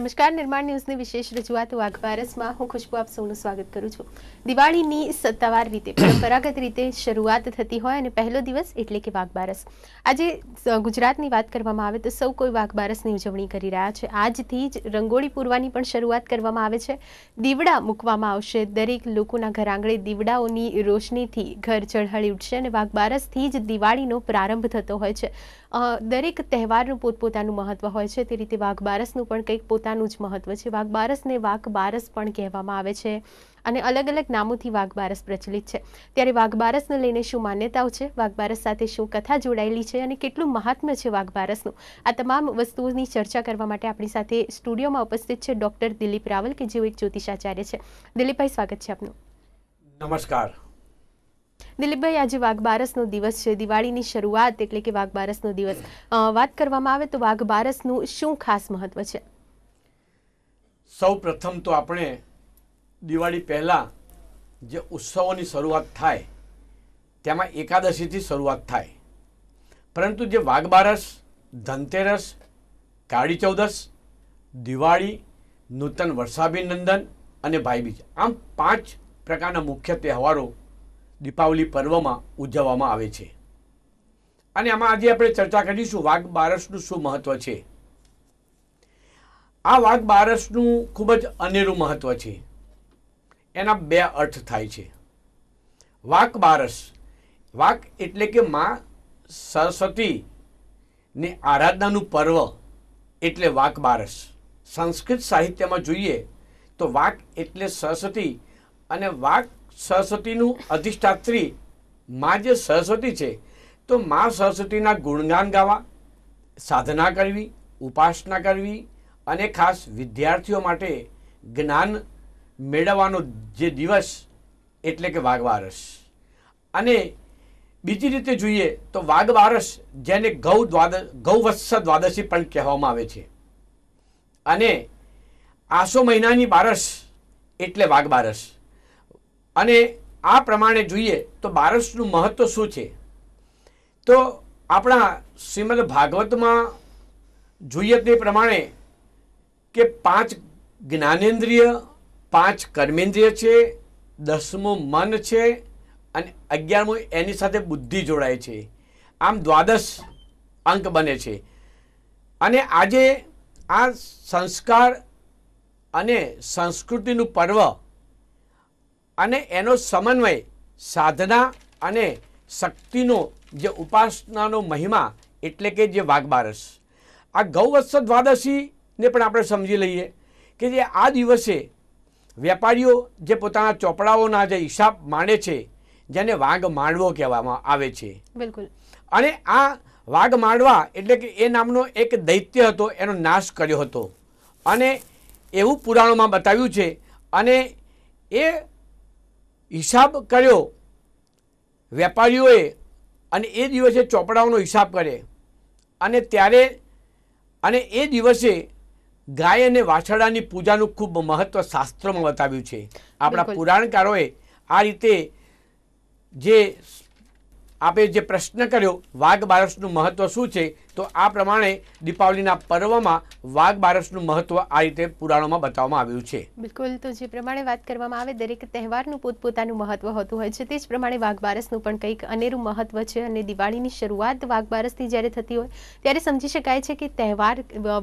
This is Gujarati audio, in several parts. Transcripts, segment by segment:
નમસ્કાર નિર્માણ ન્યૂઝની વિશેષ રજૂઆત વાઘવારસમાં હું ખુશ્બુ આપ સૌનું સ્વાગત કરું છું દિવાળીની સત્તાવાર રીતે પરંપરાગત રીતે શરૂઆત થતી હોય અને પહેલો દિવસ એટલે કે વાઘબારસ આજે ગુજરાતની વાત કરવામાં આવે તો સૌ કોઈ વાઘબારસની ઉજવણી કરી રહ્યા છે આજથી જ રંગોળી પૂરવાની પણ શરૂઆત કરવામાં આવે છે દીવડા મૂકવામાં આવશે દરેક લોકોના ઘર આંગણે દીવડાઓની રોશનીથી ઘર ચળહળી ઉઠશે અને વાઘબારસથી જ દિવાળીનો પ્રારંભ થતો હોય છે દરેક તહેવારનું પોતપોતાનું મહત્ત્વ હોય છે તે રીતે વાઘ બારસનું પણ કંઈક પોતાનું જ મહત્ત્વ છે વાઘ બારસને વાઘ બારસ પણ કહેવામાં આવે છે અને અલગ અલગ નામોથી વાઘ બારસ પ્રચલિત છે ત્યારે વાઘ બારસને લઈને શું માન્યતાઓ છે વાઘ બારસ સાથે શું કથા જોડાયેલી છે અને કેટલું મહાત્મ્ય છે વાઘ બારસનું આ તમામ વસ્તુઓની ચર્ચા કરવા માટે આપણી સાથે સ્ટુડિયોમાં ઉપસ્થિત છે ડૉક્ટર દિલીપ રાવલ કે જેઓ એક જ્યોતિષાચાર્ય છે દિલીપભાઈ સ્વાગત છે આપનું નમસ્કાર દિલીપભાઈ આજે વાઘબારસનો દિવસ છે દિવાળીની શરૂઆત એટલે કે વાઘબારસનો દિવસ વાત કરવામાં આવે તો વાઘબારસનું શું ખાસ મહત્વ છે સૌ પ્રથમ તો આપણે દિવાળી પહેલાં જે ઉત્સવોની શરૂઆત થાય તેમાં એકાદશીથી શરૂઆત થાય પરંતુ જે વાઘબારસ ધનતેરસ કાળી ચૌદસ દિવાળી નૂતન વર્ષાભિનંદન અને ભાઈબીજ આમ પાંચ પ્રકારના મુખ્ય તહેવારો દીપાવલી પર્વમાં ઉજવવામાં આવે છે અને આમાં આજે આપણે ચર્ચા કરીશું વાઘ બારસનું શું મહત્વ છે આ વાઘ બારસનું ખૂબ જ અનેરું મહત્વ છે એના બે અર્થ થાય છે વાક બારસ વાક એટલે કે માં સરસ્વતીની આરાધનાનું પર્વ એટલે વાક બારસ સંસ્કૃત સાહિત્યમાં જોઈએ તો વાક એટલે સરસ્વતી અને વાક સરસ્વતીનું અધિષ્ઠાત્રી મા જે સરસ્વતી છે તો મા સરસ્વતીના ગુણગાન ગાવા સાધના કરવી ઉપાસના કરવી અને ખાસ વિદ્યાર્થીઓ માટે જ્ઞાન મેળવવાનો જે દિવસ એટલે કે વાઘવારસ અને બીજી રીતે જોઈએ તો વાઘવારસ જેને ગૌ દ્વાદશ ગૌવત્સ દ્વાદશી પણ કહેવામાં આવે છે અને આસો મહિનાની બારસ એટલે વાઘબારસ અને આ પ્રમાણે જોઈએ તો બારસનું મહત્ત્વ શું છે તો આપણા શ્રીમદ ભાગવતમાં જોઈએ તે પ્રમાણે કે પાંચ જ્ઞાનેન્દ્રિય પાંચ કર્મેન્દ્રિય છે દસમું મન છે અને અગિયારમું એની સાથે બુદ્ધિ જોડાય છે આમ દ્વાદશ અંક બને છે અને આજે આ સંસ્કાર અને સંસ્કૃતિનું પર્વ અને એનો સમન્વય સાધના અને શક્તિનો જે ઉપાસનાનો મહિમા એટલે કે જે વાઘબારસ આ ગૌવત્સ દ્વાદશીને પણ આપણે સમજી લઈએ કે જે આ દિવસે વેપારીઓ જે પોતાના ચોપડાઓના જે હિસાબ માણે છે જેને વાઘ માંડવો કહેવામાં આવે છે બિલકુલ અને આ વાઘ માંડવા એટલે કે એ નામનો એક દૈત્ય હતો એનો નાશ કર્યો હતો અને એવું પુરાણોમાં બતાવ્યું છે અને એ હિસાબ કર્યો વેપારીઓએ અને એ દિવસે ચોપડાઓનો હિસાબ કરે અને ત્યારે અને એ દિવસે ગાય અને વાછડાની પૂજાનું ખૂબ મહત્વ શાસ્ત્રમાં બતાવ્યું છે આપણા પુરાણકારોએ આ રીતે જે આપે જે પ્રશ્ન કર્યો વાઘ બારસનું મહત્વ શું છે તો આ પ્રમાણે દીપાવલીના પર્વમાં વાઘ બારસનું મહત્વ આ રીતે પુરાણોમાં બતાવવામાં આવ્યું છે બિલકુલ તો જે પ્રમાણે વાત કરવામાં આવે દરેક તહેવારનું પોતપોતાનું મહત્વ હોતું હોય છે તે જ પ્રમાણે વાઘ બારસનું પણ કંઈક અનેરું મહત્વ છે અને દિવાળીની શરૂઆત વાઘ બારસથી જ્યારે થતી હોય ત્યારે સમજી શકાય છે કે તહેવાર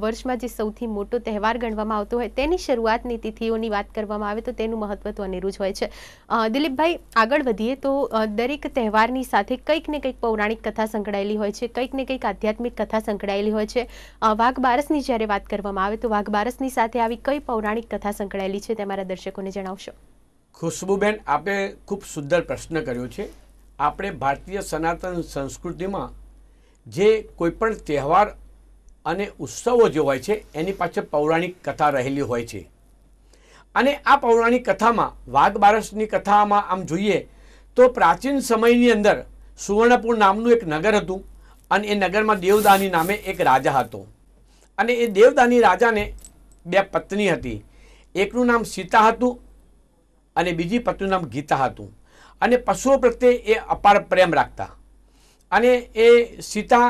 વર્ષમાં જે સૌથી મોટો તહેવાર ગણવામાં આવતો હોય તેની શરૂઆતની તિથિઓની વાત કરવામાં આવે તો તેનું મહત્વ તો અનેરું જ હોય છે દિલીપભાઈ આગળ વધીએ તો દરેક તહેવારની સાથે કંઈક ને કંઈક પૌરાણિક કથા સંકળાયેલી હોય છે કંઈક ને કંઈક આધ્યાત્મિક કથા સંકળાયેલી હોય છે વાઘ બારસની જ્યારે વાત કરવામાં આવે તો વાઘ બારસની સાથે આવી કઈ પૌરાણિક કથા સંકળાયેલી છે તે મારા દર્શકોને જણાવશો ખુશ્બુબેન આપે ખૂબ સુંદર પ્રશ્ન કર્યો છે આપણે ભારતીય સનાતન સંસ્કૃતિમાં જે કોઈપણ તહેવાર અને ઉત્સવો જે હોય છે એની પાછળ પૌરાણિક કથા રહેલી હોય છે અને આ પૌરાણિક કથામાં વાઘ બારસની કથામાં આમ જોઈએ તો પ્રાચીન સમયની અંદર સુવર્ણપુર નામનું એક નગર હતું અને એ નગરમાં દેવદાની નામે એક રાજા હતો અને એ દેવદાની રાજાને બે પત્ની હતી એકનું નામ સીતા હતું અને બીજી પત્નીનું નામ ગીતા હતું અને પશુઓ પ્રત્યે એ અપાર પ્રેમ રાખતા અને એ સીતા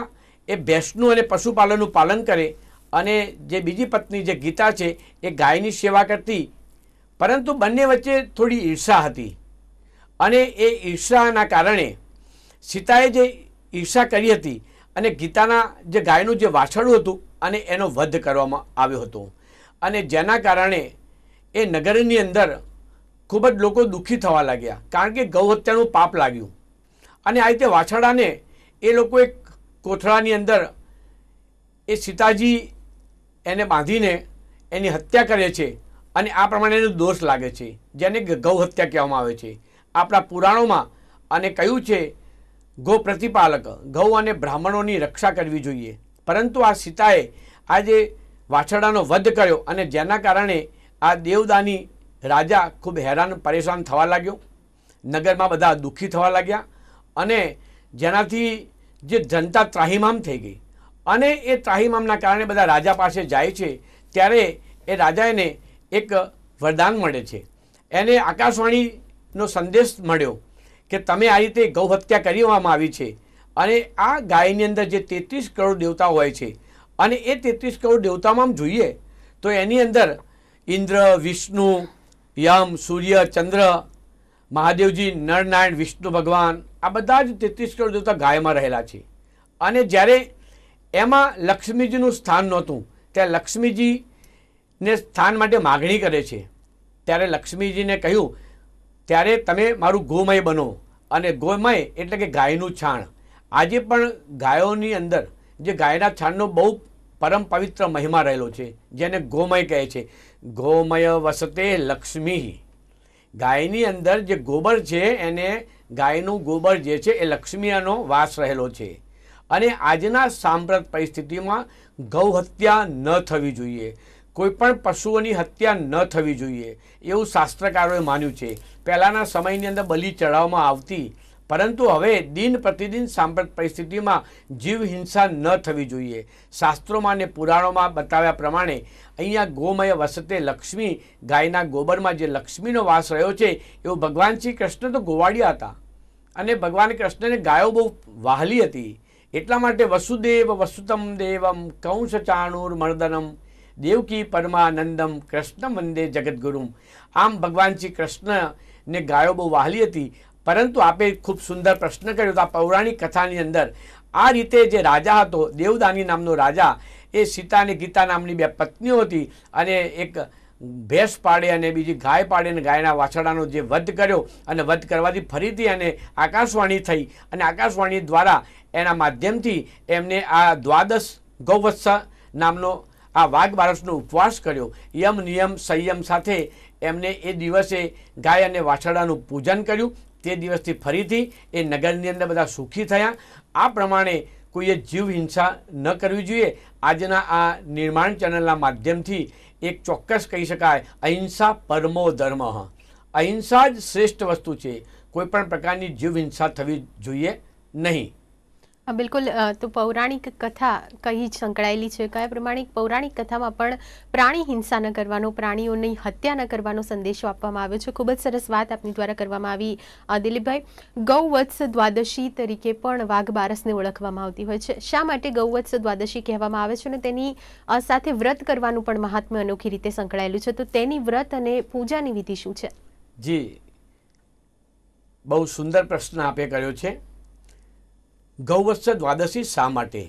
એ ભેંસનું અને પશુપાલનનું પાલન કરે અને જે બીજી પત્ની જે ગીતા છે એ ગાયની સેવા કરતી પરંતુ બંને વચ્ચે થોડી ઈર્ષા હતી અને એ ઈર્ષાના કારણે સીતાએ જે ઈર્ષા કરી હતી અને ગીતાના જે ગાયનું જે વાછરડું હતું અને એનો વધ કરવામાં આવ્યો હતો અને જેના કારણે એ નગરની અંદર ખૂબ જ લોકો દુઃખી થવા લાગ્યા કારણ કે ગૌહત્યાનું પાપ લાગ્યું અને આ રીતે વાછડાને એ લોકો એક કોથળાની અંદર એ સીતાજી એને બાંધીને એની હત્યા કરે છે અને આ પ્રમાણે એનો દોષ લાગે છે જેને ગૌ હત્યા કહેવામાં આવે છે આપણા પુરાણોમાં અને કહ્યું છે ગો પ્રતિપાલક ગૌ અને બ્રાહ્મણોની રક્ષા કરવી જોઈએ પરંતુ આ સીતાએ આજે વાછડાનો વધ કર્યો અને જેના કારણે આ દેવદાની રાજા ખૂબ હેરાન પરેશાન થવા લાગ્યો નગરમાં બધા દુઃખી થવા લાગ્યા અને જેનાથી જે જનતા ત્રાહીમામ થઈ ગઈ અને એ ત્રાહીમામના કારણે બધા રાજા પાસે જાય છે ત્યારે એ રાજાને એક વરદાન મળે છે એને આકાશવાણીનો સંદેશ મળ્યો કે તમે આ રીતે ગૌ હત્યા કરવામાં આવી છે અને આ ગાયની અંદર જે તેત્રીસ કરોડ દેવતા હોય છે અને એ તેત્રીસ કરોડ દેવતામાં આમ જોઈએ તો એની અંદર ઇન્દ્ર વિષ્ણુ યમ સૂર્ય ચંદ્ર મહાદેવજી નરનારાયણ વિષ્ણુ ભગવાન આ બધા જ તેત્રીસ કરોડ દેવતા ગાયમાં રહેલા છે અને જ્યારે એમાં લક્ષ્મીજીનું સ્થાન નહોતું ત્યારે લક્ષ્મીજીને સ્થાન માટે માગણી કરે છે ત્યારે લક્ષ્મીજીને કહ્યું ત્યારે તમે મારું ગોમય બનો અને ગોમય એટલે કે ગાયનું છાણ આજે પણ ગાયોની અંદર જે ગાયના છાણનો બહુ પરમ પવિત્ર મહિમા રહેલો છે જેને ગોમય કહે છે ગોમય વસતે લક્ષ્મી ગાયની અંદર જે ગોબર છે એને ગાયનું ગોબર જે છે એ લક્ષ્મીનો વાસ રહેલો છે અને આજના સાંપ્રત પરિસ્થિતિમાં ગૌહત્યા ન થવી જોઈએ કોઈપણ પશુઓની હત્યા ન થવી જોઈએ એવું શાસ્ત્રકારોએ માન્યું છે પહેલાંના સમયની અંદર બલી ચડાવવામાં આવતી પરંતુ હવે દિન પ્રતિદિન સાંપ્રત પરિસ્થિતિમાં જીવ હિંસા ન થવી જોઈએ શાસ્ત્રોમાં અને પુરાણોમાં બતાવ્યા પ્રમાણે અહીંયા ગોમય વસતે લક્ષ્મી ગાયના ગોબરમાં જે લક્ષ્મીનો વાસ રહ્યો છે એવો ભગવાન શ્રી કૃષ્ણ તો ગોવાડિયા હતા અને ભગવાન કૃષ્ણને ગાયો બહુ વહાલી હતી એટલા માટે વસુદેવ વસુતમ દેવમ કંસ ચાણુર મર્દનમ દેવકી પરમાનંદમ કૃષ્ણ વંદે જગદગુરુ આમ ભગવાન શ્રી કૃષ્ણને ગાયો બહુ વહાલી હતી પરંતુ આપે ખૂબ સુંદર પ્રશ્ન કર્યો હતો પૌરાણિક કથાની અંદર આ રીતે જે રાજા હતો દેવદાની નામનો રાજા એ સીતા અને ગીતા નામની બે પત્નીઓ હતી અને એક ભેંસ પાડે અને બીજી ગાય પાડે અને ગાયના વાછડાનો જે વધ કર્યો અને વધ કરવાથી ફરીથી અને આકાશવાણી થઈ અને આકાશવાણી દ્વારા એના માધ્યમથી એમને આ દ્વાદશ ગૌવત્સ નામનો આ વાઘ બારસનો ઉપવાસ કર્યો યમ નિયમ સંયમ સાથે એમને એ દિવસે ગાય અને વાછરડાનું પૂજન કર્યું તે દિવસથી ફરીથી એ નગરની અંદર બધા સુખી થયા આ પ્રમાણે કોઈએ જીવ હિંસા ન કરવી જોઈએ આજના આ નિર્માણ ચેનલના માધ્યમથી એક ચોક્કસ કહી શકાય અહિંસા પરમો ધર્મ અહિંસા જ શ્રેષ્ઠ વસ્તુ છે કોઈપણ પ્રકારની જીવ હિંસા થવી જોઈએ નહીં બિલકુલ તો પૌરાણિક કથા કહી જ સંકળાયેલી છે કયા પ્રમાણિક પૌરાણિક કથામાં પણ પ્રાણી હિંસા ન કરવાનો પ્રાણીઓની હત્યા ન કરવાનો સંદેશો આપવામાં આવ્યો છે ખૂબ જ સરસ વાત આપની દ્વારા કરવામાં આવી દિલીપભાઈ ગૌવત્સ દ્વાદશી તરીકે પણ વાઘ બારસને ઓળખવામાં આવતી હોય છે શા માટે ગૌવત્સ દ્વાદશી કહેવામાં આવે છે અને તેની સાથે વ્રત કરવાનું પણ મહાત્મ્ય અનોખી રીતે સંકળાયેલું છે તો તેની વ્રત અને પૂજાની વિધિ શું છે જી બહુ સુંદર પ્રશ્ન આપે કર્યો છે ગૌવત્સ દ્વાદશી શા માટે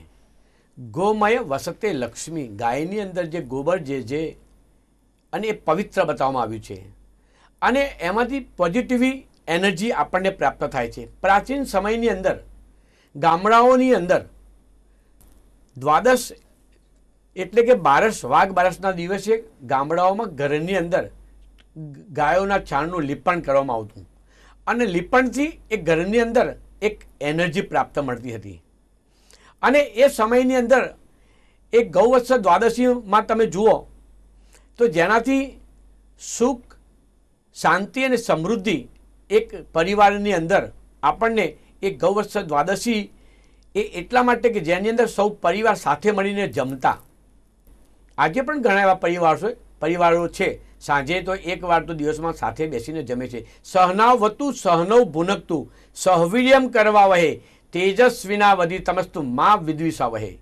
ગોમય વસતે લક્ષ્મી ગાયની અંદર જે ગોબર જે છે અને એ પવિત્ર બતાવવામાં આવ્યું છે અને એમાંથી પોઝિટિવી એનર્જી આપણને પ્રાપ્ત થાય છે પ્રાચીન સમયની અંદર ગામડાઓની અંદર દ્વાદશ એટલે કે બારસ વાઘ બારસના દિવસે ગામડાઓમાં ઘરની અંદર ગાયોના છાણનું લીપણ કરવામાં આવતું અને લીપણથી એ ઘરની અંદર એક એનર્જી પ્રાપ્ત મળતી હતી અને એ સમયની અંદર એ ગૌવત્સ દ્વાદશીમાં તમે જુઓ તો જેનાથી સુખ શાંતિ અને સમૃદ્ધિ એક પરિવારની અંદર આપણને એ ગૌવત્સ દ્વાદશી એ એટલા માટે કે જેની અંદર સૌ પરિવાર સાથે મળીને જમતા આજે પણ ઘણા એવા પરિવાર છે પરિવારો છે સાંજે તો એક વાર તો દિવસમાં સાથે બેસીને જમે છે સહનાવતું સહનવ ભુનકતું સહવિર્યમ કરવા વહે તેજસ્વીના વધી તમસ્તુ મા વિદ્વિષા વહે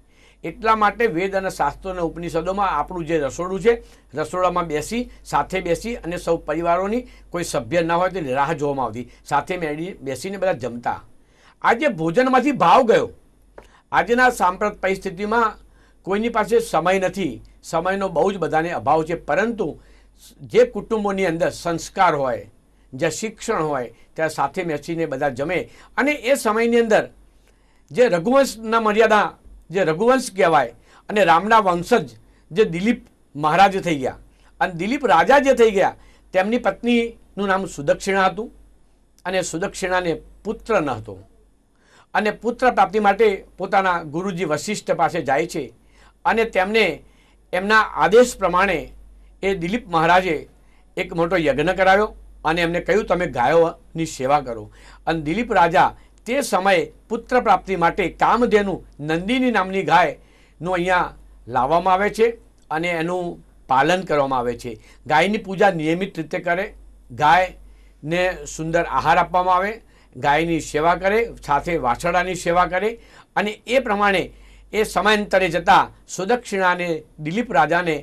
એટલા માટે વેદ અને શાસ્ત્રોના ઉપનિષદોમાં આપણું જે રસોડું છે રસોડામાં બેસી સાથે બેસી અને સૌ પરિવારોની કોઈ સભ્ય ન હોય તેની રાહ જોવામાં આવતી સાથે મેળી બેસીને બધા જમતા આજે ભોજનમાંથી ભાવ ગયો આજના સાંપ્રત પરિસ્થિતિમાં કોઈની પાસે સમય નથી સમયનો બહુ જ બધાને અભાવ છે પરંતુ જે કુટુંબોની અંદર સંસ્કાર હોય જે શિક્ષણ હોય ત્યાં સાથે બેસીને બધા જમે અને એ સમયની અંદર જે રઘુવંશના મર્યાદા જે રઘુવંશ કહેવાય અને રામના વંશજ જે દિલીપ મહારાજ થઈ ગયા અને દિલીપ રાજા જે થઈ ગયા તેમની પત્નીનું નામ સુદક્ષિણા હતું અને સુદક્ષિણાને પુત્ર ન હતો અને પુત્ર પ્રાપ્તિ માટે પોતાના ગુરુજી વશિષ્ઠ પાસે જાય છે અને તેમને એમના આદેશ પ્રમાણે એ દિલીપ મહારાજે એક મોટો યજ્ઞ કરાવ્યો અને એમને કહ્યું તમે ગાયોની સેવા કરો અને દિલીપ રાજા તે સમયે પુત્ર પ્રાપ્તિ માટે કામધેનુ નંદિની નામની ગાયનું અહીંયા લાવવામાં આવે છે અને એનું પાલન કરવામાં આવે છે ગાયની પૂજા નિયમિત રીતે કરે ગાયને સુંદર આહાર આપવામાં આવે ગાયની સેવા કરે સાથે વાછરડાની સેવા કરે અને એ પ્રમાણે એ સમયાંતરે જતાં સુદક્ષિણાને દિલીપ રાજાને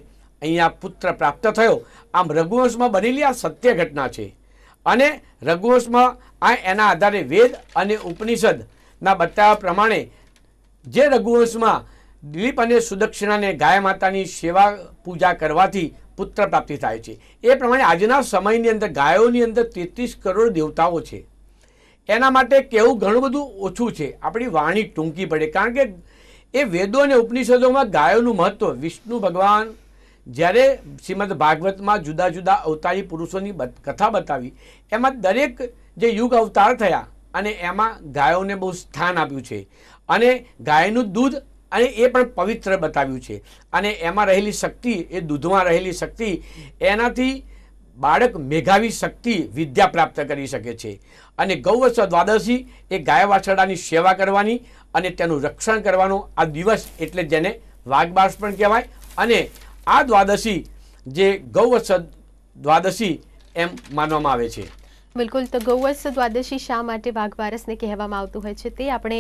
અહીંયા પુત્ર પ્રાપ્ત થયો આમ રઘુવંશમાં બનેલી આ સત્ય ઘટના છે અને રઘુવંશમાં આ એના આધારે વેદ અને ઉપનિષદના બતાવ્યા પ્રમાણે જે રઘુવંશમાં દિલીપ અને સુદક્ષિણાને ગાય માતાની સેવા પૂજા કરવાથી પુત્ર પ્રાપ્તિ થાય છે એ પ્રમાણે આજના સમયની અંદર ગાયોની અંદર તેત્રીસ કરોડ દેવતાઓ છે એના માટે કેવું ઘણું બધું ઓછું છે આપણી વાણી ટૂંકી પડે કારણ કે એ વેદો અને ઉપનિષદોમાં ગાયોનું મહત્ત્વ વિષ્ણુ ભગવાન જ્યારે શ્રીમદ ભાગવતમાં જુદા જુદા અવતારી પુરુષોની કથા બતાવી એમાં દરેક જે યુગ અવતાર થયા અને એમાં ગાયોને બહુ સ્થાન આપ્યું છે અને ગાયનું દૂધ અને એ પણ પવિત્ર બતાવ્યું છે અને એમાં રહેલી શક્તિ એ દૂધમાં રહેલી શક્તિ એનાથી બાળક મેઘાવી શક્તિ વિદ્યા પ્રાપ્ત કરી શકે છે અને ગૌવર્ષ દ્વાદશી એ ગાય વાછરડાની સેવા કરવાની અને તેનું રક્ષણ કરવાનો આ દિવસ એટલે જેને વાઘબાસ પણ કહેવાય અને આ દ્વાદશી જે ગૌવત્સ દ્વાદશી એમ માનવામાં આવે છે બિલકુલ તો ગૌવત્સ દ્વાદશી શા માટે વાઘવારસને કહેવામાં આવતું હોય છે તે આપણે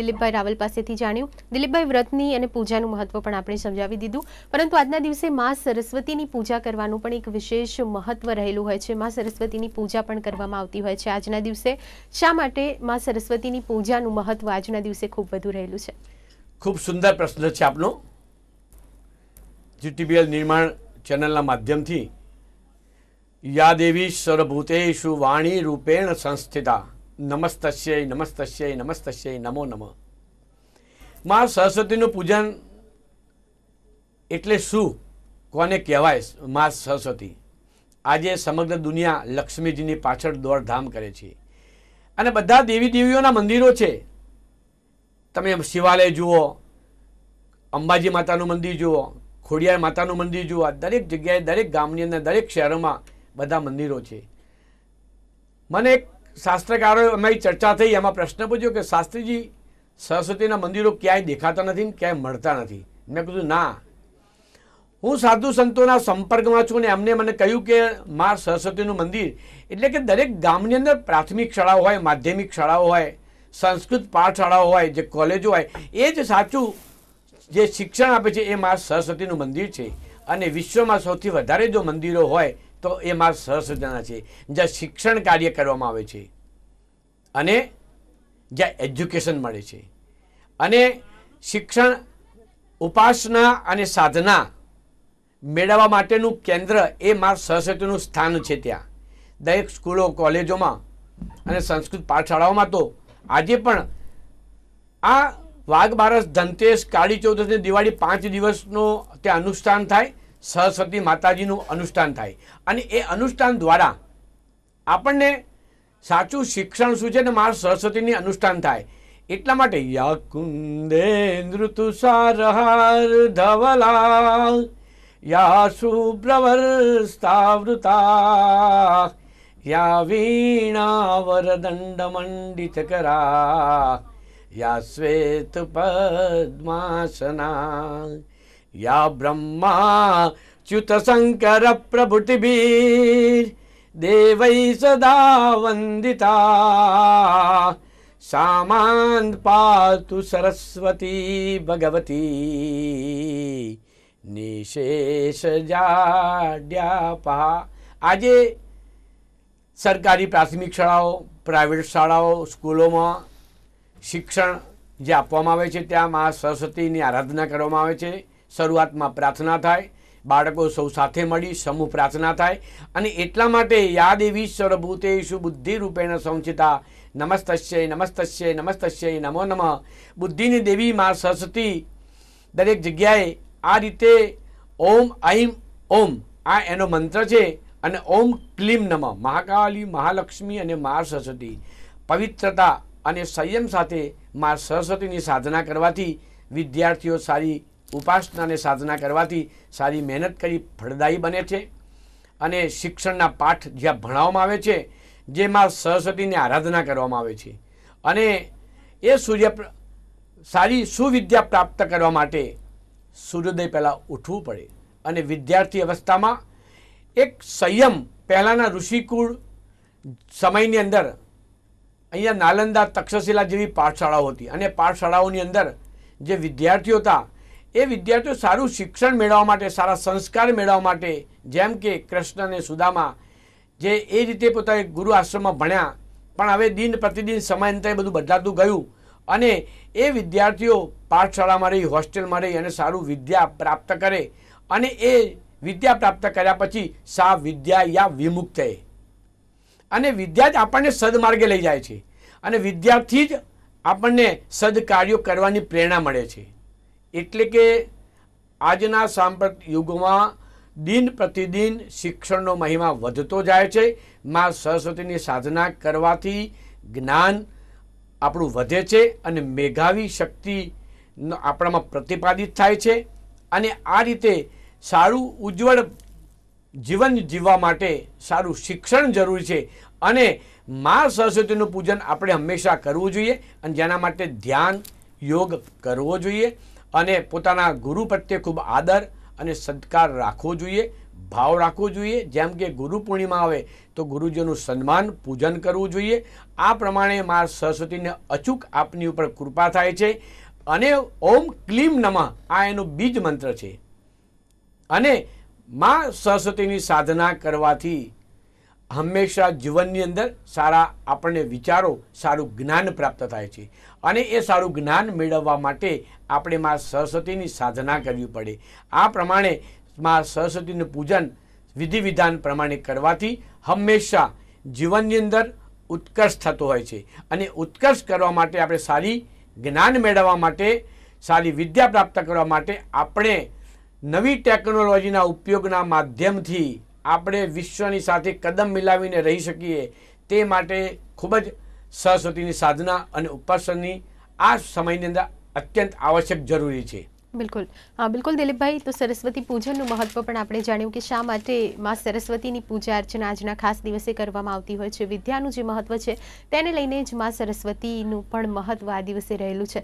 દિલીપભાઈ રાવલ પાસેથી જાણ્યું દિલીપભાઈ વ્રતની અને પૂજાનું મહત્વ પણ આપણે સમજાવી દીધું પરંતુ આજના દિવસે મા સરસ્વતીની પૂજા કરવાનું પણ એક વિશેષ મહત્વ રહેલું હોય છે મા સરસ્વતીની પૂજા પણ કરવામાં આવતી હોય છે આજના દિવસે શા માટે મા સરસ્વતીની પૂજાનું મહત્વ આજના દિવસે ખૂબ વધુ રહેલું છે ખૂબ સુંદર પ્રશ્ન છે આપનો જીટીબીએલ નિર્માણ ચેનલના માધ્યમથી યાદેવી સર્વભૂતેશુ વાણી રૂપેણ સંસ્થિતા નમસ્તસ્ય નમસ્તસ્ય નમસ્તસ્ય નમો નમ મા સરસ્વતીનું પૂજન એટલે શું કોને કહેવાય માં સરસ્વતી આજે સમગ્ર દુનિયા લક્ષ્મીજીની પાછળ દોડધામ કરે છે અને બધા દેવી દેવીઓના મંદિરો છે તમે શિવાલય જુઓ અંબાજી માતાનું મંદિર જુઓ ખોડિયાર માતાનું મંદિર જોવા દરેક જગ્યાએ દરેક ગામની અંદર દરેક શહેરોમાં બધા મંદિરો છે મને એક શાસ્ત્રકારો અમારી ચર્ચા થઈ એમાં પ્રશ્ન પૂછ્યો કે શાસ્ત્રીજી સરસ્વતીના મંદિરો ક્યાંય દેખાતા નથી ને ક્યાંય મળતા નથી મેં કીધું ના હું સાધુ સંતોના સંપર્કમાં છું ને એમને મને કહ્યું કે મા સરસ્વતીનું મંદિર એટલે કે દરેક ગામની અંદર પ્રાથમિક શાળાઓ હોય માધ્યમિક શાળાઓ હોય સંસ્કૃત પાઠશાળાઓ હોય જે કોલેજો હોય એ જ સાચું જે શિક્ષણ આપે છે એ મા સરસ્વતીનું મંદિર છે અને વિશ્વમાં સૌથી વધારે જો મંદિરો હોય તો એ મા સરસ્વતીના છે જ્યાં શિક્ષણ કાર્ય કરવામાં આવે છે અને જ્યાં એજ્યુકેશન મળે છે અને શિક્ષણ ઉપાસના અને સાધના મેળવવા માટેનું કેન્દ્ર એ મા સરસ્વતીનું સ્થાન છે ત્યાં દરેક સ્કૂલો કોલેજોમાં અને સંસ્કૃત પાઠશાળાઓમાં તો આજે પણ આ વાઘબારસ ધનતેરસ કાળી ચૌદસને દિવાળી પાંચ દિવસનો તે અનુષ્ઠાન થાય સરસ્વતી માતાજીનું અનુષ્ઠાન થાય અને એ અનુષ્ઠાન દ્વારા આપણને સાચું શિક્ષણ શું છે ને મા સરસ્વતીની અનુષ્ઠાન થાય એટલા માટે યકુંદે નૃતુસારહાર ધવલા યા શુભ્રવરસ્તાવૃતા યા મંડિત કરા या श्वेतपद्मासना या ब्रह्माच्युतशङ्करप्रभृतिभिर्देवैः सदा वन्दिता सा मान् पातु सरस्वती भगवती નિશેષજાડ્યાપા આજે સરકારી પ્રાથમિક શાળાઓ પ્રાઇવેટ શાળાઓ સ્કૂલોમાં શિક્ષણ જે આપવામાં આવે છે ત્યાં મા સરસ્વતીની આરાધના કરવામાં આવે છે શરૂઆતમાં પ્રાર્થના થાય બાળકો સૌ સાથે મળી સમૂહ પ્રાર્થના થાય અને એટલા માટે યાદ એવી સર્વભૂતેશુ બુદ્ધિ રૂપેણ સંચિતા નમસ્તસ્ય નમસ્તસ્ય નમસ્તસ્ય નમો નમઃ બુદ્ધિની દેવી મા સરસ્વતી દરેક જગ્યાએ આ રીતે ઓમ ઐમ ઓમ આ એનો મંત્ર છે અને ઓમ ક્લીમ નમઃ મહાકાલી મહાલક્ષ્મી અને મહા સરસ્વતી પવિત્રતા અને સંયમ સાથે મા સરસ્વતીની સાધના કરવાથી વિદ્યાર્થીઓ સારી ઉપાસનાને સાધના કરવાથી સારી મહેનત કરી ફળદાયી બને છે અને શિક્ષણના પાઠ જ્યાં ભણાવવામાં આવે છે જેમાં સરસ્વતીની આરાધના કરવામાં આવે છે અને એ સૂર્ય સારી સુવિદ્યા પ્રાપ્ત કરવા માટે સૂર્યોદય પહેલાં ઉઠવું પડે અને વિદ્યાર્થી અવસ્થામાં એક સંયમ પહેલાંના ઋષિકુળ સમયની અંદર અહીંયા નાલંદા તક્ષશિલા જેવી પાઠશાળાઓ હતી અને પાઠશાળાઓની અંદર જે વિદ્યાર્થીઓ હતા એ વિદ્યાર્થીઓ સારું શિક્ષણ મેળવવા માટે સારા સંસ્કાર મેળવવા માટે જેમ કે કૃષ્ણને સુદામા જે એ રીતે પોતાએ ગુરુ આશ્રમમાં ભણ્યા પણ હવે દિન પ્રતિદિન સમયાંતરે બધું બદલાતું ગયું અને એ વિદ્યાર્થીઓ પાઠશાળામાં રહી હોસ્ટેલમાં રહી અને સારું વિદ્યા પ્રાપ્ત કરે અને એ વિદ્યા પ્રાપ્ત કર્યા પછી સા વિદ્યા યા વિમુખ વિમુક્ત અને વિદ્યા જ આપણને સદમાર્ગે લઈ જાય છે અને વિદ્યાર્થી જ આપણને સદકાર્યો કરવાની પ્રેરણા મળે છે એટલે કે આજના સાંપ્રત યુગમાં દિન પ્રતિદિન શિક્ષણનો મહિમા વધતો જાય છે મા સરસ્વતીની સાધના કરવાથી જ્ઞાન આપણું વધે છે અને મેઘાવી શક્તિ આપણામાં પ્રતિપાદિત થાય છે અને આ રીતે સારું ઉજ્જવળ જીવન જીવવા માટે સારું શિક્ષણ જરૂરી છે અને મા સરસ્વતીનું પૂજન આપણે હંમેશા કરવું જોઈએ અને જેના માટે ધ્યાન યોગ કરવો જોઈએ અને પોતાના ગુરુ પ્રત્યે ખૂબ આદર અને સત્કાર રાખવો જોઈએ ભાવ રાખવો જોઈએ જેમ કે ગુરુ પૂર્ણિમા આવે તો ગુરુજીનું સન્માન પૂજન કરવું જોઈએ આ પ્રમાણે મા સરસ્વતીને અચૂક આપની ઉપર કૃપા થાય છે અને ઓમ ક્લીમ નમઃ આ એનું બીજ મંત્ર છે અને માં સરસ્વતીની સાધના કરવાથી હંમેશા જીવનની અંદર સારા આપણને વિચારો સારું જ્ઞાન પ્રાપ્ત થાય છે અને એ સારું જ્ઞાન મેળવવા માટે આપણે માં સરસ્વતીની સાધના કરવી પડે આ પ્રમાણે માં સરસ્વતીનું પૂજન વિધિ વિધાન પ્રમાણે કરવાથી હંમેશા જીવનની અંદર ઉત્કર્ષ થતો હોય છે અને ઉત્કર્ષ કરવા માટે આપણે સારી જ્ઞાન મેળવવા માટે સારી વિદ્યા પ્રાપ્ત કરવા માટે આપણે નવી ટેકનોલોજીના ઉપયોગના માધ્યમથી આપણે વિશ્વની સાથે કદમ મિલાવીને રહી શકીએ તે માટે ખૂબ જ સરસ્વતીની સાધના અને ઉપાસનની આ સમયની અંદર અત્યંત આવશ્યક જરૂરી છે બિલકુલ હા બિલકુલ દિલીપભાઈ તો સરસ્વતી પૂજનનું મહત્વ પણ આપણે જાણ્યું કે શા માટે માં સરસ્વતીની પૂજા અર્ચના આજના ખાસ દિવસે કરવામાં આવતી હોય છે વિદ્યાનું જે મહત્વ છે તેને લઈને જ માં સરસ્વતીનું પણ મહત્વ આ દિવસે રહેલું છે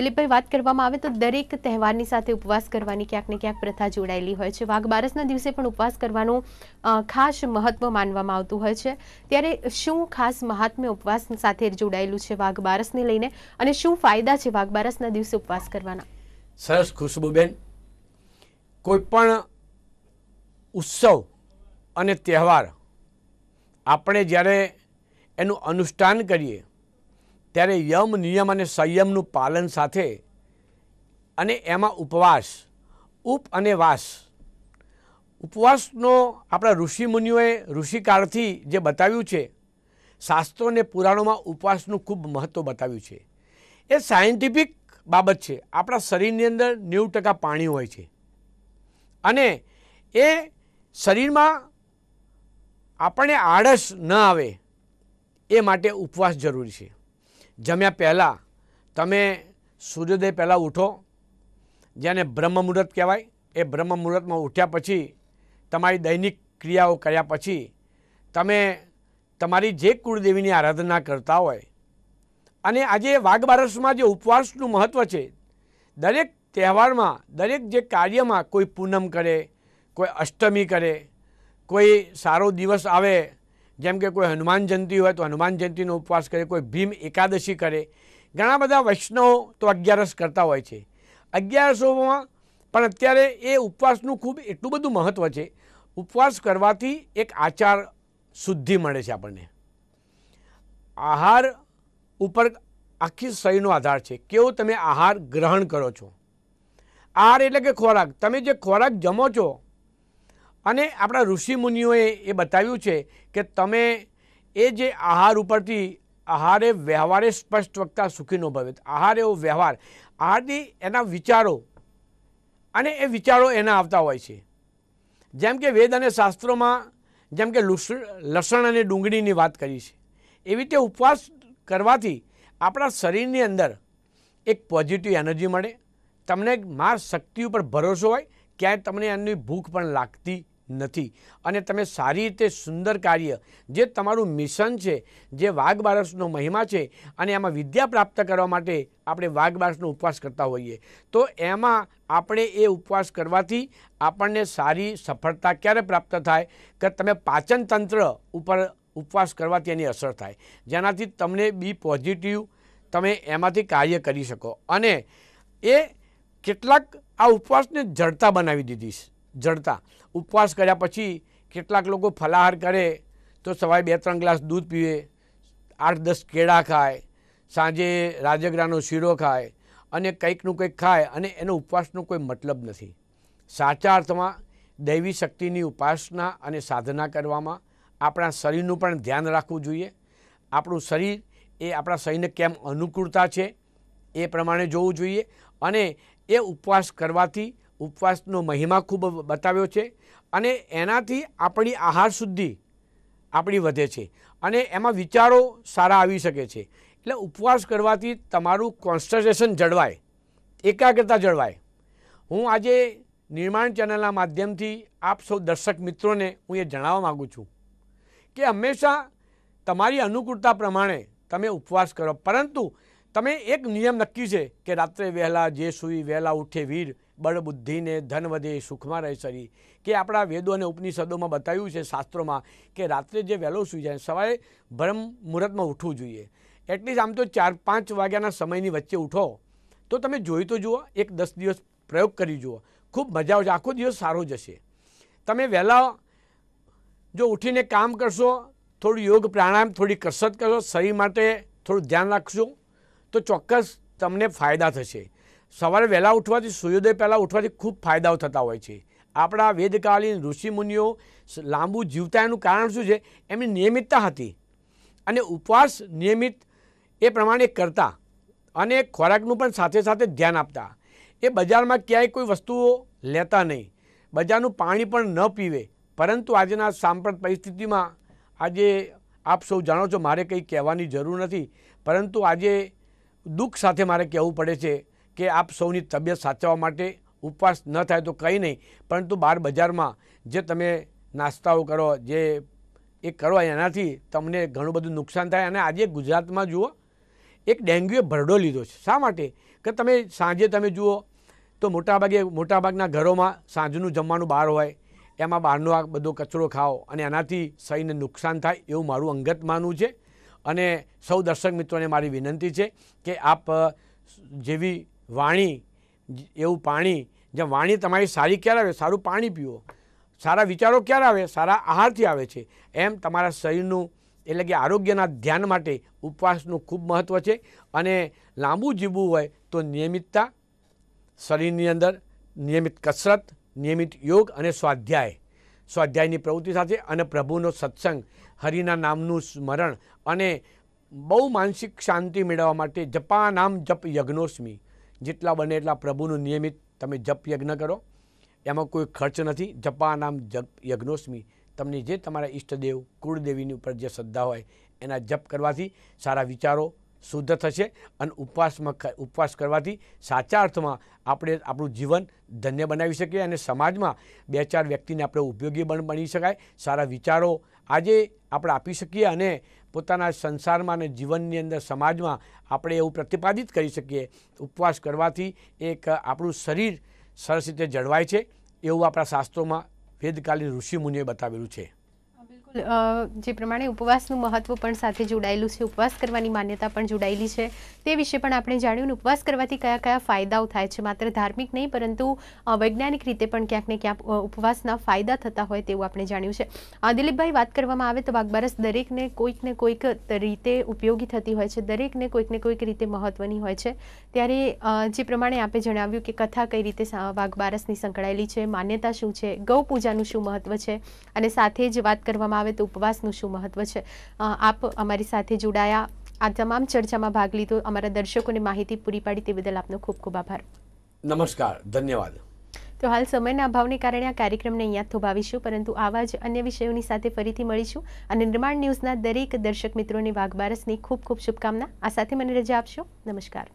દિલીપભાઈ વાત કરવામાં આવે તો દરેક તહેવારની સાથે ઉપવાસ કરવાની ક્યાંક ને ક્યાંક પ્રથા જોડાયેલી હોય છે વાઘ બારસના દિવસે પણ ઉપવાસ કરવાનું ખાસ મહત્વ માનવામાં આવતું હોય છે ત્યારે શું ખાસ મહાત્મ્ય ઉપવાસ સાથે જોડાયેલું છે વાઘ બારસને લઈને અને શું ફાયદા છે વાઘ બારસના દિવસે ઉપવાસ કરવાના સરસ ખુશ્બુબેન કોઈપણ ઉત્સવ અને તહેવાર આપણે જ્યારે એનું અનુષ્ઠાન કરીએ ત્યારે યમ નિયમ અને સંયમનું પાલન સાથે અને એમાં ઉપવાસ ઉપ અને વાસ ઉપવાસનો આપણા ઋષિમુનિઓએ ઋષિકાળથી જે બતાવ્યું છે શાસ્ત્રો અને પુરાણોમાં ઉપવાસનું ખૂબ મહત્ત્વ બતાવ્યું છે એ સાયન્ટિફિક બાબત છે આપણા શરીરની અંદર નેવું ટકા પાણી હોય છે અને એ શરીરમાં આપણને આળસ ન આવે એ માટે ઉપવાસ જરૂરી છે જમ્યા પહેલાં તમે સૂર્યોદય પહેલાં ઉઠો જેને બ્રહ્મ મુહૂર્ત કહેવાય એ બ્રહ્મ મુહૂર્તમાં ઉઠ્યા પછી તમારી દૈનિક ક્રિયાઓ કર્યા પછી તમે તમારી જે કુળદેવીની આરાધના કરતા હોય અને આજે વાઘબારસમાં જે ઉપવાસનું મહત્ત્વ છે દરેક તહેવારમાં દરેક જે કાર્યમાં કોઈ પૂનમ કરે કોઈ અષ્ટમી કરે કોઈ સારો દિવસ આવે જેમ કે કોઈ હનુમાન જયંતિ હોય તો હનુમાન જયંતિનો ઉપવાસ કરે કોઈ ભીમ એકાદશી કરે ઘણા બધા વૈષ્ણવો તો અગિયારસ કરતા હોય છે અગિયારસોમાં પણ અત્યારે એ ઉપવાસનું ખૂબ એટલું બધું મહત્ત્વ છે ઉપવાસ કરવાથી એક આચાર શુદ્ધિ મળે છે આપણને આહાર ઉપર આખી શરીરનો આધાર છે કેવો તમે આહાર ગ્રહણ કરો છો આહાર એટલે કે ખોરાક તમે જે ખોરાક જમો છો અને આપણા ઋષિમુનિઓએ એ બતાવ્યું છે કે તમે એ જે આહાર ઉપરથી આહારે વ્યવહારે સ્પષ્ટ વક્તા સુખીનો ભવે આહાર એવો વ્યવહાર આહારથી એના વિચારો અને એ વિચારો એના આવતા હોય છે જેમ કે વેદ અને શાસ્ત્રોમાં જેમ કે લસણ અને ડુંગળીની વાત કરી છે એવી રીતે ઉપવાસ કરવાથી આપણા શરીરની અંદર એક પોઝિટિવ એનર્જી મળે તમને માં શક્તિ ઉપર ભરોસો હોય ક્યાંય તમને એમની ભૂખ પણ લાગતી નથી અને તમે સારી રીતે સુંદર કાર્ય જે તમારું મિશન છે જે વાઘ બારસનો મહિમા છે અને એમાં વિદ્યા પ્રાપ્ત કરવા માટે આપણે વાઘ બારસનો ઉપવાસ કરતા હોઈએ તો એમાં આપણે એ ઉપવાસ કરવાથી આપણને સારી સફળતા ક્યારે પ્રાપ્ત થાય કે તમે પાચન તંત્ર ઉપર ઉપવાસ કરવાથી એની અસર થાય જેનાથી તમને બી પોઝિટિવ તમે એમાંથી કાર્ય કરી શકો અને એ કેટલાક આ ઉપવાસને જડતા બનાવી દીધી જડતા ઉપવાસ કર્યા પછી કેટલાક લોકો ફલાહાર કરે તો સવારે બે ત્રણ ગ્લાસ દૂધ પીવે આઠ દસ કેળા ખાય સાંજે રાજગરાનો શીરો ખાય અને કંઈકનું કંઈક ખાય અને એનો ઉપવાસનો કોઈ મતલબ નથી સાચા અર્થમાં દૈવી શક્તિની ઉપાસના અને સાધના કરવામાં આપણા શરીરનું પણ ધ્યાન રાખવું જોઈએ આપણું શરીર એ આપણા શરીરને કેમ અનુકૂળતા છે એ પ્રમાણે જોવું જોઈએ અને એ ઉપવાસ કરવાથી ઉપવાસનો મહિમા ખૂબ બતાવ્યો છે અને એનાથી આપણી આહાર શુદ્ધિ આપણી વધે છે અને એમાં વિચારો સારા આવી શકે છે એટલે ઉપવાસ કરવાથી તમારું કોન્સન્ટ્રેશન જળવાય એકાગ્રતા જળવાય હું આજે નિર્માણ ચેનલના માધ્યમથી આપ સૌ દર્શક મિત્રોને હું એ જણાવવા માગું છું કે હંમેશા તમારી અનુકૂળતા પ્રમાણે તમે ઉપવાસ કરો પરંતુ તમે એક નિયમ નક્કી છે કે રાત્રે વહેલા જે સૂઈ વહેલા ઉઠે વીર બળબુદ્ધિને ધન વધે સુખમાં રહે શરી કે આપણા વેદો અને ઉપનિષદોમાં બતાવ્યું છે શાસ્ત્રોમાં કે રાત્રે જે વહેલો સૂઈ જાય સવારે બ્રહ્મ મુહૂર્તમાં ઉઠવું જોઈએ એટલીસ્ટ આમ તો ચાર પાંચ વાગ્યાના સમયની વચ્ચે ઉઠો તો તમે જોઈ તો જુઓ એક દસ દિવસ પ્રયોગ કરી જુઓ ખૂબ મજા આવશે આખો દિવસ સારો જશે તમે વહેલા જો ઉઠીને કામ કરશો થોડું યોગ પ્રાણાયામ થોડી કસરત કરશો શરીર માટે થોડું ધ્યાન રાખશો તો ચોક્કસ તમને ફાયદા થશે સવારે વહેલા ઉઠવાથી સૂર્યોદય પહેલાં ઉઠવાથી ખૂબ ફાયદાઓ થતા હોય છે આપણા વેદકાલીન ઋષિમુનિઓ લાંબુ જીવતા એનું કારણ શું છે એમની નિયમિતતા હતી અને ઉપવાસ નિયમિત એ પ્રમાણે કરતા અને ખોરાકનું પણ સાથે સાથે ધ્યાન આપતા એ બજારમાં ક્યાંય કોઈ વસ્તુઓ લેતા નહીં બજારનું પાણી પણ ન પીવે પરંતુ આજના સાંપ્રત પરિસ્થિતિમાં આજે આપ સૌ જાણો છો મારે કંઈ કહેવાની જરૂર નથી પરંતુ આજે દુઃખ સાથે મારે કહેવું પડે છે કે આપ સૌની તબિયત સાચવવા માટે ઉપવાસ ન થાય તો કંઈ નહીં પરંતુ બહાર બજારમાં જે તમે નાસ્તાઓ કરો જે એ કરો એનાથી તમને ઘણું બધું નુકસાન થાય અને આજે ગુજરાતમાં જુઓ એક ડેન્ગ્યુએ ભરડો લીધો છે શા માટે કે તમે સાંજે તમે જુઓ તો મોટાભાગે મોટાભાગના ઘરોમાં સાંજનું જમવાનું બહાર હોય એમાં બહારનો આ બધો કચરો ખાઓ અને એનાથી શરીરને નુકસાન થાય એવું મારું અંગત માનવું છે અને સૌ દર્શક મિત્રોને મારી વિનંતી છે કે આપ જેવી વાણી એવું પાણી જે વાણી તમારી સારી ક્યારે આવે સારું પાણી પીવો સારા વિચારો ક્યારે આવે સારા આહારથી આવે છે એમ તમારા શરીરનું એટલે કે આરોગ્યના ધ્યાન માટે ઉપવાસનું ખૂબ મહત્ત્વ છે અને લાંબુ જીવવું હોય તો નિયમિતતા શરીરની અંદર નિયમિત કસરત નિયમિત યોગ અને સ્વાધ્યાય સ્વાધ્યાયની પ્રવૃત્તિ સાથે અને પ્રભુનો સત્સંગ હરિના નામનું સ્મરણ અને બહુ માનસિક શાંતિ મેળવવા માટે જપા નામ જપ યજ્ઞોસ્મી જેટલા બને એટલા પ્રભુનું નિયમિત તમે જપ યજ્ઞ કરો એમાં કોઈ ખર્ચ નથી જપા નામ જપ યજ્ઞોસ્મી તમને જે તમારા ઈષ્ટદેવ કુળદેવીની ઉપર જે શ્રદ્ધા હોય એના જપ કરવાથી સારા વિચારો શુદ્ધ થશે અને ઉપવાસમાં ઉપવાસ કરવાથી સાચા અર્થમાં આપણે આપણું જીવન ધન્ય બનાવી શકીએ અને સમાજમાં બે ચાર વ્યક્તિને આપણે ઉપયોગી પણ બની શકાય સારા વિચારો આજે આપણે આપી શકીએ અને પોતાના સંસારમાં અને જીવનની અંદર સમાજમાં આપણે એવું પ્રતિપાદિત કરી શકીએ ઉપવાસ કરવાથી એક આપણું શરીર સરસ રીતે જળવાય છે એવું આપણા શાસ્ત્રોમાં વેદકાલીન ઋષિ મુનિએ બતાવેલું છે જે પ્રમાણે ઉપવાસનું મહત્વ પણ સાથે જોડાયેલું છે ઉપવાસ કરવાની માન્યતા પણ જોડાયેલી છે તે વિશે પણ આપણે જાણ્યું ઉપવાસ કરવાથી કયા કયા ફાયદાઓ થાય છે માત્ર ધાર્મિક નહીં પરંતુ વૈજ્ઞાનિક રીતે પણ ક્યાંક ને ક્યાંક ઉપવાસના ફાયદા થતા હોય તેવું આપણે જાણ્યું છે દિલીપભાઈ વાત કરવામાં આવે તો વાઘબારસ દરેકને કોઈક ને કોઈક રીતે ઉપયોગી થતી હોય છે દરેકને કોઈક ને કોઈક રીતે મહત્વની હોય છે ત્યારે જે પ્રમાણે આપણે જણાવ્યું કે કથા કઈ રીતે વાઘબારસની સંકળાયેલી છે માન્યતા શું છે ગૌ પૂજાનું શું મહત્વ છે અને સાથે જ વાત કરવામાં આવે આવે તો ઉપવાસનું શું મહત્વ છે આપ અમારી સાથે જોડાયા આ તમામ ચર્ચામાં ભાગ લીધો અમારા દર્શકોને માહિતી પૂરી પાડી તે બદલ આપનો ખૂબ ખૂબ આભાર નમસ્કાર ધન્યવાદ તો હાલ સમયના અભાવને કારણે આ કાર્યક્રમને અહીંયા થોભાવીશું પરંતુ આવા જ અન્ય વિષયોની સાથે ફરીથી મળીશું અને નિર્માણ ન્યૂઝના દરેક દર્શક મિત્રોને વાઘબારસની ખૂબ ખૂબ શુભકામના આ સાથે મને રજા આપશો નમસ્કાર